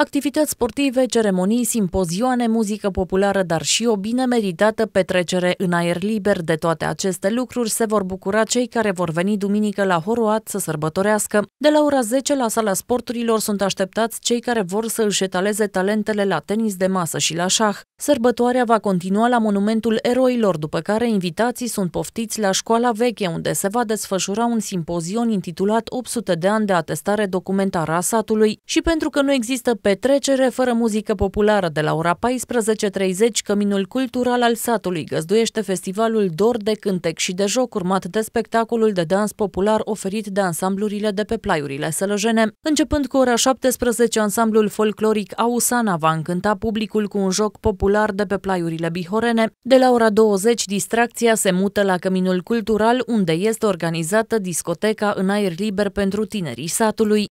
Activități sportive, ceremonii, simpozioane, muzică populară, dar și o bine meritată petrecere în aer liber. De toate aceste lucruri se vor bucura cei care vor veni duminică la Horoat să sărbătorească. De la ora 10 la sala sporturilor sunt așteptați cei care vor să își etaleze talentele la tenis de masă și la șah. Sărbătoarea va continua la Monumentul Eroilor, după care invitații sunt poftiți la școala veche, unde se va desfășura un simpozion intitulat 800 de ani de atestare documentară a satului. Și pentru că nu există Petrecere fără muzică populară de la ora 14.30, Căminul Cultural al satului găzduiește festivalul Dor de Cântec și de Joc, urmat de spectacolul de dans popular oferit de ansamblurile de pe plaiurile sălăjene. Începând cu ora 17, ansamblul folcloric Ausana va încânta publicul cu un joc popular de pe plaiurile bihorene. De la ora 20, distracția se mută la Căminul Cultural, unde este organizată discoteca în aer liber pentru tinerii satului.